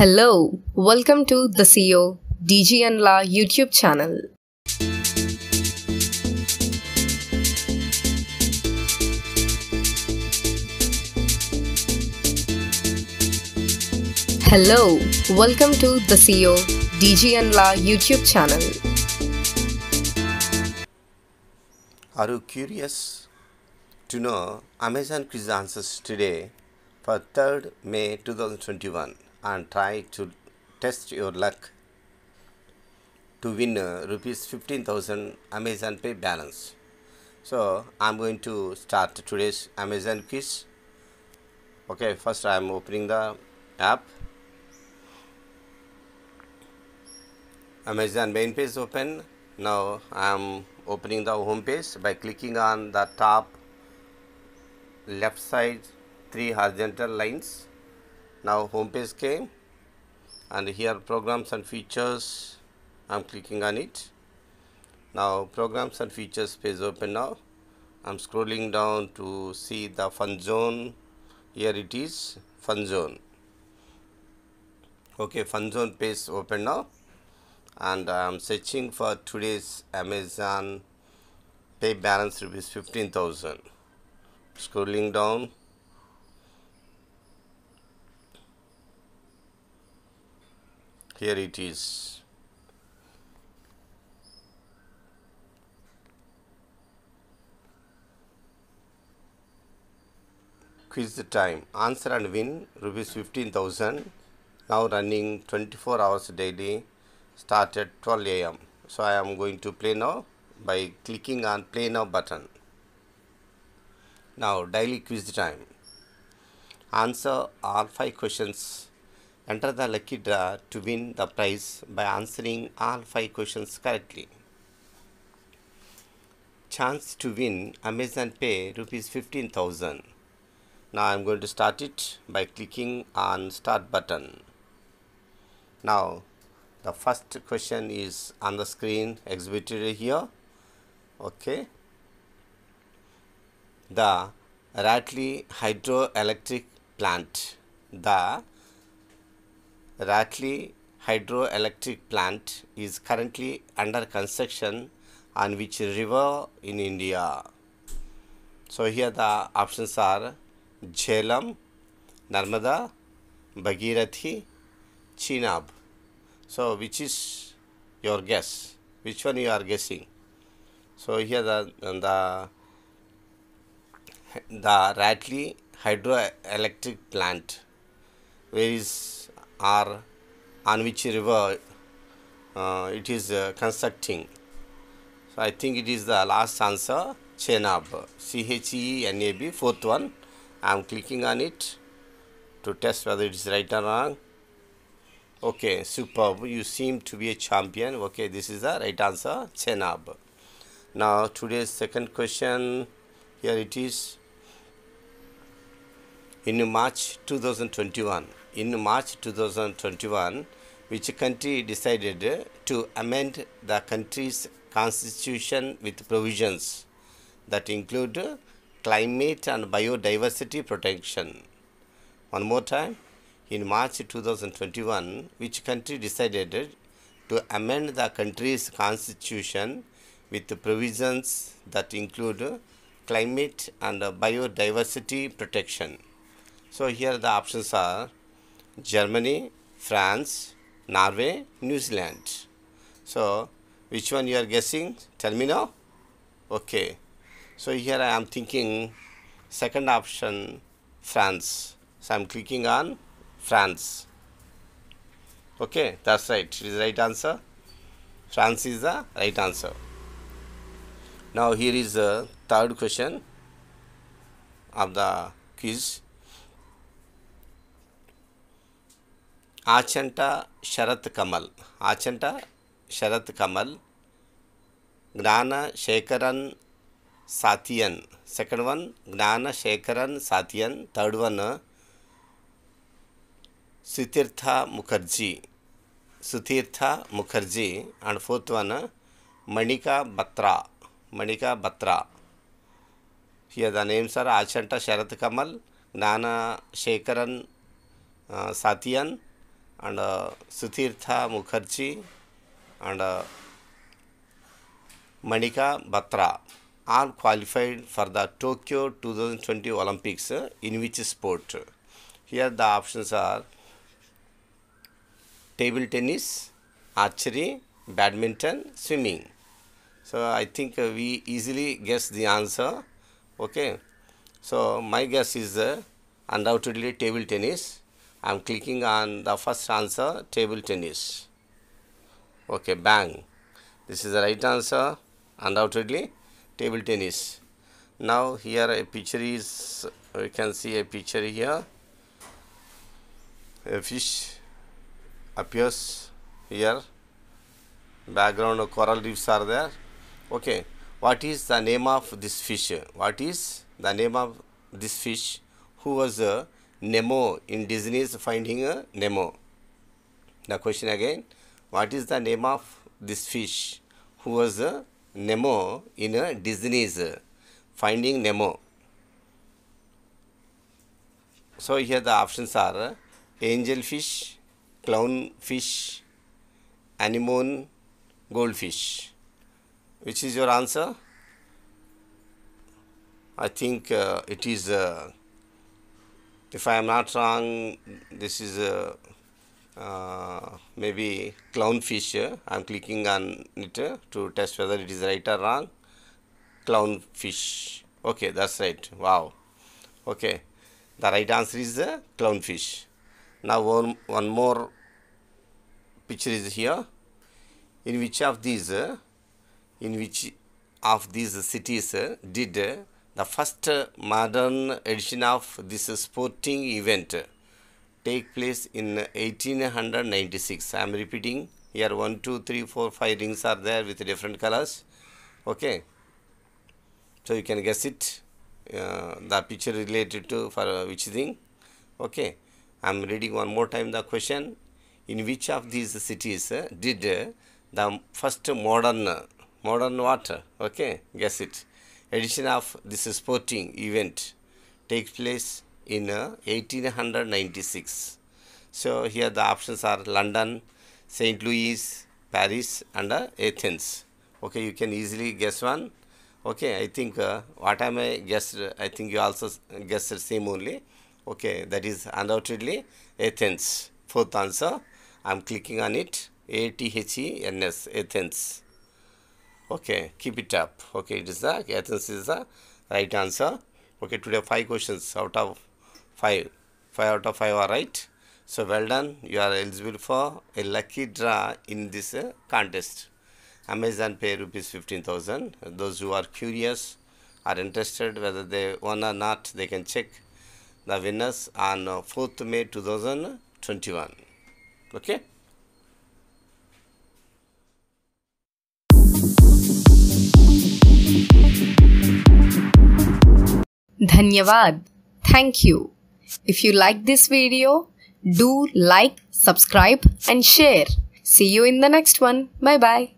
Hello, welcome to the CEO and La YouTube channel. Hello, welcome to the CEO and La YouTube channel. Are you curious to know Amazon quiz answers today for 3rd May 2021? and try to test your luck to win uh, rupees 15000 Amazon Pay balance. So I'm going to start today's Amazon quiz. Okay, first I'm opening the app. Amazon main page open. Now I'm opening the home page by clicking on the top left side three horizontal lines now home page came and here programs and features I'm clicking on it. Now programs and features page open now. I'm scrolling down to see the fun zone. Here it is fun zone. Okay fun zone page open now and I'm searching for today's Amazon pay balance rupees 15,000. Scrolling down here it is. Quiz the time. Answer and win rupees 15,000. Now running 24 hours daily. Start at 12 am. So I am going to play now by clicking on play now button. Now daily quiz time. Answer all five questions enter the lucky draw to win the prize by answering all 5 questions correctly. Chance to win Amazon Pay rupees 15000. Now I am going to start it by clicking on start button. Now the first question is on the screen exhibited here. Okay. The Ratley Hydroelectric Plant. The Ratli hydroelectric plant is currently under construction on which river in India? So here the options are Jhelum, Narmada, Bhagirathi, Chinab. So which is your guess? Which one you are guessing? So here the the the Ratley hydroelectric plant where is are on which river uh, it is uh, constructing. So I think it is the last answer Chenab. C H E N A B, fourth one. I am clicking on it to test whether it is right or wrong. Okay, superb. You seem to be a champion. Okay, this is the right answer Chenab. Now, today's second question here it is. In March 2021 in March 2021, which country decided to amend the country's constitution with provisions that include climate and biodiversity protection. One more time, in March 2021, which country decided to amend the country's constitution with provisions that include climate and biodiversity protection. So here the options are Germany, France, Norway, New Zealand. So, which one you are guessing? Tell me now. Okay. So, here I am thinking second option France. So, I am clicking on France. Okay, that's right. It is right answer. France is the right answer. Now, here is the third question of the quiz. आचंट शरत कमल आचंटा शरत कमल ज्ञान Gnanasekaran साथियन second one Gnanasekaran Sathiyan third one Sutirtha Mukherjee Sutirtha Mukherjee and fourth one Manika Batra Manika Batra here the names Achanta Achanta Sharat Kamal, Nana Shekaran uh, and uh, Sutirtha Mukherjee and uh, Manika Batra are qualified for the Tokyo 2020 Olympics in which sport? Here the options are table tennis, archery, badminton, swimming. So I think we easily guess the answer. Okay. So my guess is uh, undoubtedly table tennis I am clicking on the first answer table tennis okay bang this is the right answer undoubtedly table tennis now here a picture is we uh, can see a picture here a fish appears here background of coral reefs are there okay what is the name of this fish what is the name of this fish who was the Nemo, in Disney's finding a Nemo. The question again, what is the name of this fish who was a Nemo in a Disney's Finding Nemo? So here the options are angel fish, clown fish, anemone, goldfish. Which is your answer? I think uh, it is uh, if I am not wrong, this is a uh, maybe clownfish. I am clicking on it uh, to test whether it is right or wrong. Clownfish. Okay, that's right. Wow. Okay, the right answer is the uh, clownfish. Now one, one more picture is here. In which of these, uh, in which of these cities did the first modern edition of this sporting event take place in 1896. I am repeating here 1, 2, 3, 4, 5 rings are there with different colors. Okay. So you can guess it. Uh, the picture related to for uh, which thing. Okay. I am reading one more time the question. In which of these cities uh, did uh, the first modern, modern water? Okay. Guess it edition of this sporting event takes place in 1896. Uh, so here the options are London, St. Louis, Paris and uh, Athens. Okay, you can easily guess one. Okay, I think uh, what am I guessed, I think you also guessed the same only. Okay, that is undoubtedly Athens. Fourth answer, I am clicking on it, A-T-H-E-N-S, Athens okay keep it up okay it is the athens is the right answer okay today five questions out of five five out of five are right so well done you are eligible for a lucky draw in this uh, contest amazon pay rupees 15000 those who are curious are interested whether they won or not they can check the winners on 4th uh, may 2021 okay Thank you. If you like this video, do like, subscribe and share. See you in the next one. Bye bye.